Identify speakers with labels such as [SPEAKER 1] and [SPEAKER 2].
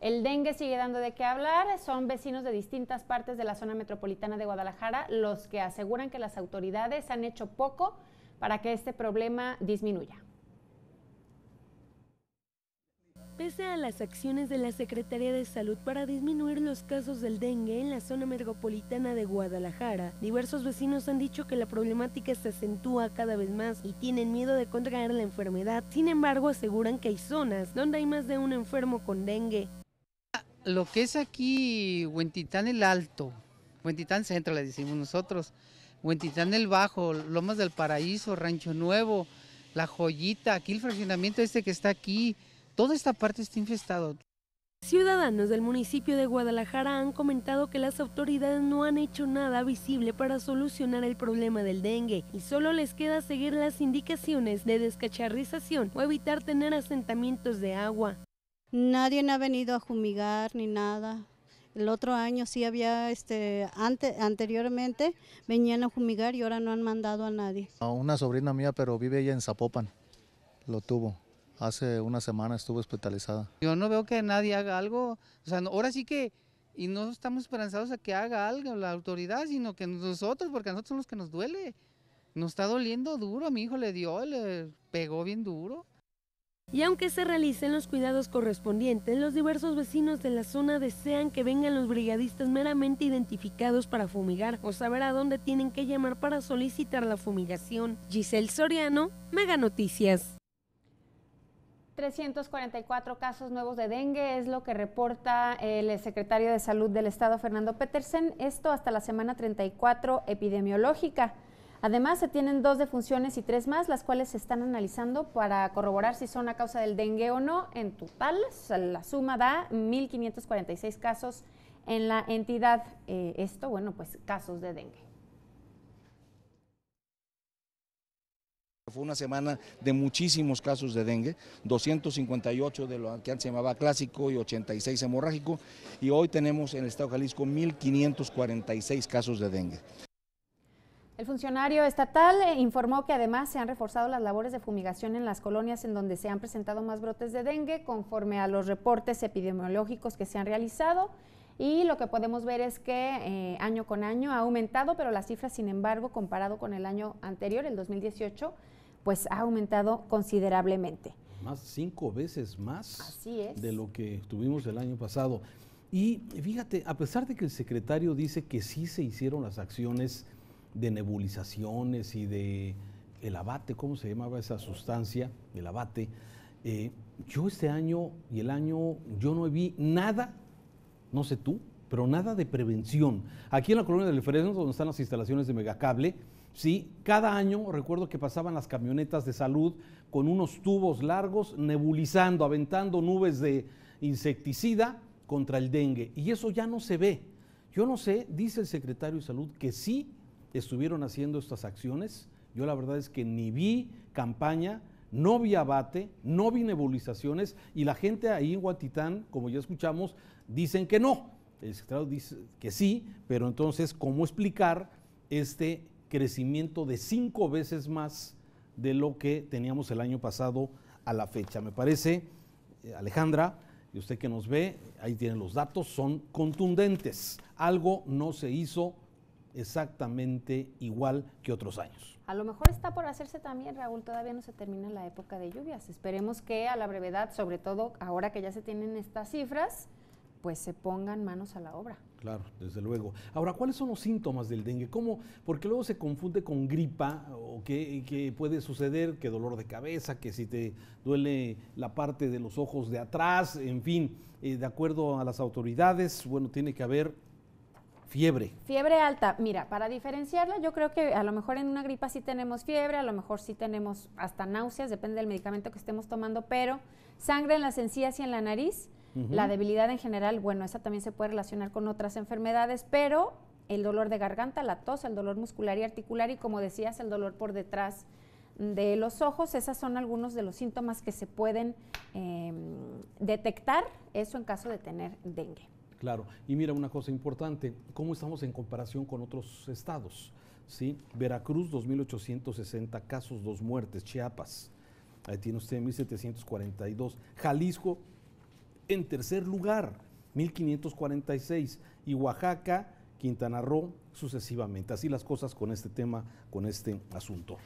[SPEAKER 1] El dengue sigue dando de qué hablar. Son vecinos de distintas partes de la zona metropolitana de Guadalajara los que aseguran que las autoridades han hecho poco para que este problema
[SPEAKER 2] disminuya. Pese a las acciones de la Secretaría de Salud para disminuir los casos del dengue en la zona metropolitana de Guadalajara, diversos vecinos han dicho que la problemática se acentúa cada vez más y tienen miedo de contraer la enfermedad. Sin embargo, aseguran que hay zonas donde hay más de un enfermo con dengue lo que es aquí Huentitán el Alto, Huentitán Centro le decimos nosotros, Huentitán el Bajo, Lomas del Paraíso, Rancho Nuevo, La Joyita, aquí el fraccionamiento este que está aquí, toda esta parte está infestado. Ciudadanos del municipio de Guadalajara han comentado que las autoridades no han hecho nada visible para solucionar el problema del dengue y solo les queda seguir las indicaciones de descacharrización o evitar tener asentamientos de agua. Nadie ha venido
[SPEAKER 1] a jumigar ni nada. El otro año sí había, este, anteriormente venían a jumigar y ahora no han mandado a nadie. A Una sobrina mía, pero vive ella en Zapopan, lo tuvo. Hace una semana estuvo hospitalizada.
[SPEAKER 2] Yo no veo que nadie haga algo, o sea, ahora sí que, y no estamos esperanzados a que haga algo la autoridad, sino que nosotros, porque a nosotros somos los que nos duele. Nos está doliendo duro, mi hijo le dio, le pegó bien duro. Y aunque se realicen los cuidados correspondientes, los diversos vecinos de la zona desean que vengan los brigadistas meramente identificados para fumigar o saber a dónde tienen que llamar para solicitar la fumigación. Giselle Soriano, Mega Noticias.
[SPEAKER 1] 344 casos nuevos de dengue es lo que reporta el secretario de Salud del Estado, Fernando Petersen. Esto hasta la semana 34 epidemiológica. Además, se tienen dos defunciones y tres más, las cuales se están analizando para corroborar si son a causa del dengue o no. En total, la suma da 1.546 casos en la entidad. Eh, esto, bueno, pues casos de dengue.
[SPEAKER 3] Fue una semana de muchísimos casos de dengue, 258 de lo que antes se llamaba clásico y 86 hemorrágico, y hoy tenemos en el estado de Jalisco 1.546 casos de dengue.
[SPEAKER 1] El funcionario estatal eh, informó que además se han reforzado las labores de fumigación en las colonias en donde se han presentado más brotes de dengue conforme a los reportes epidemiológicos que se han realizado. Y lo que podemos ver es que eh, año con año ha aumentado, pero la cifra, sin embargo, comparado con el año anterior, el 2018, pues ha aumentado considerablemente.
[SPEAKER 3] Más cinco veces más de lo que tuvimos el año pasado. Y fíjate, a pesar de que el secretario dice que sí se hicieron las acciones, de nebulizaciones y de el abate, ¿cómo se llamaba esa sustancia? El abate. Eh, yo este año y el año, yo no vi nada, no sé tú, pero nada de prevención. Aquí en la colonia del Fresno, donde están las instalaciones de Megacable, sí, cada año recuerdo que pasaban las camionetas de salud con unos tubos largos, nebulizando, aventando nubes de insecticida contra el dengue. Y eso ya no se ve. Yo no sé, dice el secretario de salud, que sí estuvieron haciendo estas acciones. Yo la verdad es que ni vi campaña, no vi abate, no vi nebulizaciones y la gente ahí en Huatitán, como ya escuchamos, dicen que no. El secretario dice que sí, pero entonces, ¿cómo explicar este crecimiento de cinco veces más de lo que teníamos el año pasado a la fecha? Me parece, eh, Alejandra, y usted que nos ve, ahí tienen los datos, son contundentes. Algo no se hizo exactamente igual que otros años.
[SPEAKER 1] A lo mejor está por hacerse también, Raúl, todavía no se termina la época de lluvias. Esperemos que a la brevedad, sobre todo ahora que ya se tienen estas cifras, pues se pongan manos a la obra.
[SPEAKER 3] Claro, desde luego. Ahora, ¿cuáles son los síntomas del dengue? ¿Cómo? Porque luego se confunde con gripa o que, puede suceder, que dolor de cabeza, que si te duele la parte de los ojos de atrás, en fin, eh, de acuerdo a las autoridades, bueno, tiene que haber Fiebre.
[SPEAKER 1] Fiebre alta. Mira, para diferenciarla, yo creo que a lo mejor en una gripa sí tenemos fiebre, a lo mejor sí tenemos hasta náuseas, depende del medicamento que estemos tomando, pero sangre en las encías y en la nariz, la debilidad en general, bueno, esa también se puede relacionar con otras enfermedades, pero el dolor de garganta, la tos, el dolor muscular y articular y como decías, el dolor por detrás de los ojos. Esas son algunos de los síntomas que se pueden em, detectar, eso en caso de tener dengue.
[SPEAKER 3] Claro, y mira una cosa importante, ¿cómo estamos en comparación con otros estados? ¿Sí? Veracruz, 2.860 casos, dos muertes, Chiapas, ahí tiene usted 1.742, Jalisco, en tercer lugar, 1.546, y Oaxaca, Quintana Roo, sucesivamente. Así las cosas con este tema, con este asunto.